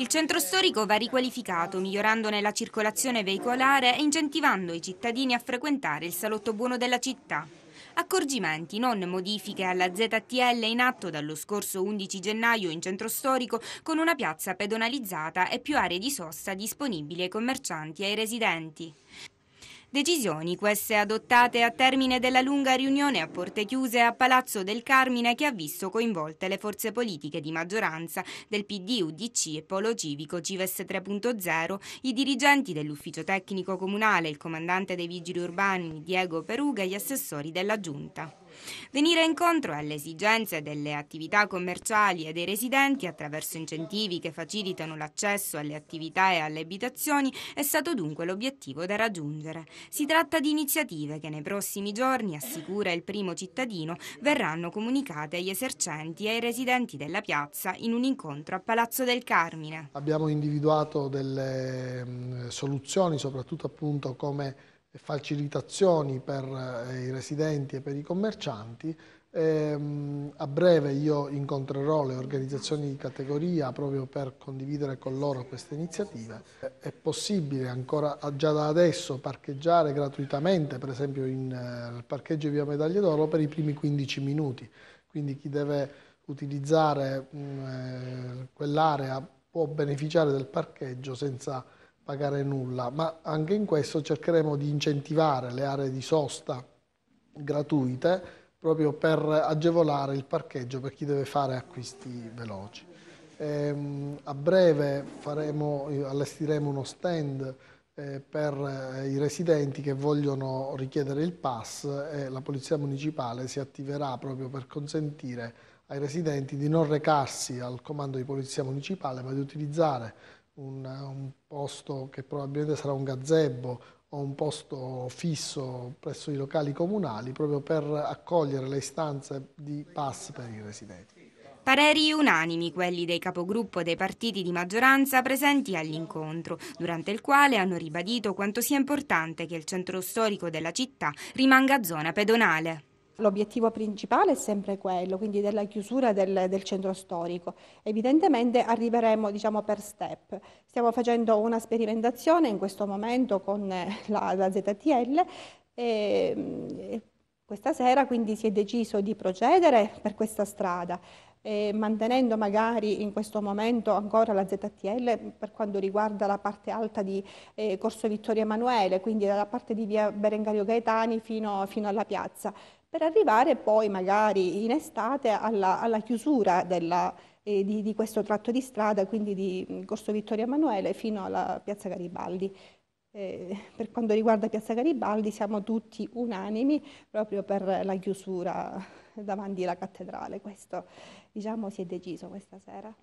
Il centro storico va riqualificato, migliorandone la circolazione veicolare e incentivando i cittadini a frequentare il salotto buono della città. Accorgimenti, non modifiche alla ZTL in atto dallo scorso 11 gennaio in centro storico con una piazza pedonalizzata e più aree di sosta disponibili ai commercianti e ai residenti. Decisioni queste adottate a termine della lunga riunione a porte chiuse a Palazzo del Carmine che ha visto coinvolte le forze politiche di maggioranza del PD, UDC e Polo Civico Cives 3.0, i dirigenti dell'ufficio tecnico comunale, il comandante dei vigili urbani Diego Peruga e gli assessori della giunta venire incontro alle esigenze delle attività commerciali e dei residenti attraverso incentivi che facilitano l'accesso alle attività e alle abitazioni è stato dunque l'obiettivo da raggiungere. Si tratta di iniziative che nei prossimi giorni, assicura il primo cittadino, verranno comunicate agli esercenti e ai residenti della piazza in un incontro a Palazzo del Carmine. Abbiamo individuato delle mm, soluzioni, soprattutto appunto come facilitazioni per eh, i residenti e per i commercianti. E, ehm, a breve io incontrerò le organizzazioni di categoria proprio per condividere con loro queste iniziative. È possibile ancora già da adesso parcheggiare gratuitamente, per esempio in, nel eh, parcheggio via Medaglie d'Oro, per i primi 15 minuti. Quindi chi deve utilizzare mm, eh, quell'area può beneficiare del parcheggio senza pagare nulla, ma anche in questo cercheremo di incentivare le aree di sosta gratuite proprio per agevolare il parcheggio per chi deve fare acquisti veloci. Ehm, a breve faremo, allestiremo uno stand eh, per eh, i residenti che vogliono richiedere il pass e la Polizia Municipale si attiverà proprio per consentire ai residenti di non recarsi al comando di Polizia Municipale ma di utilizzare un, un posto che probabilmente sarà un gazebo o un posto fisso presso i locali comunali proprio per accogliere le istanze di pass per i residenti. Pareri unanimi quelli dei capogruppo dei partiti di maggioranza presenti all'incontro, durante il quale hanno ribadito quanto sia importante che il centro storico della città rimanga zona pedonale. L'obiettivo principale è sempre quello, quindi della chiusura del, del centro storico. Evidentemente arriveremo diciamo, per step. Stiamo facendo una sperimentazione in questo momento con eh, la, la ZTL. Ehm, e, questa sera quindi si è deciso di procedere per questa strada eh, mantenendo magari in questo momento ancora la ZTL per quanto riguarda la parte alta di eh, Corso Vittorio Emanuele, quindi dalla parte di via Berengario Gaetani fino, fino alla piazza, per arrivare poi magari in estate alla, alla chiusura della, eh, di, di questo tratto di strada, quindi di mm, Corso Vittorio Emanuele fino alla piazza Garibaldi. Eh, per quanto riguarda Piazza Garibaldi siamo tutti unanimi proprio per la chiusura davanti alla cattedrale. Questo diciamo, si è deciso questa sera.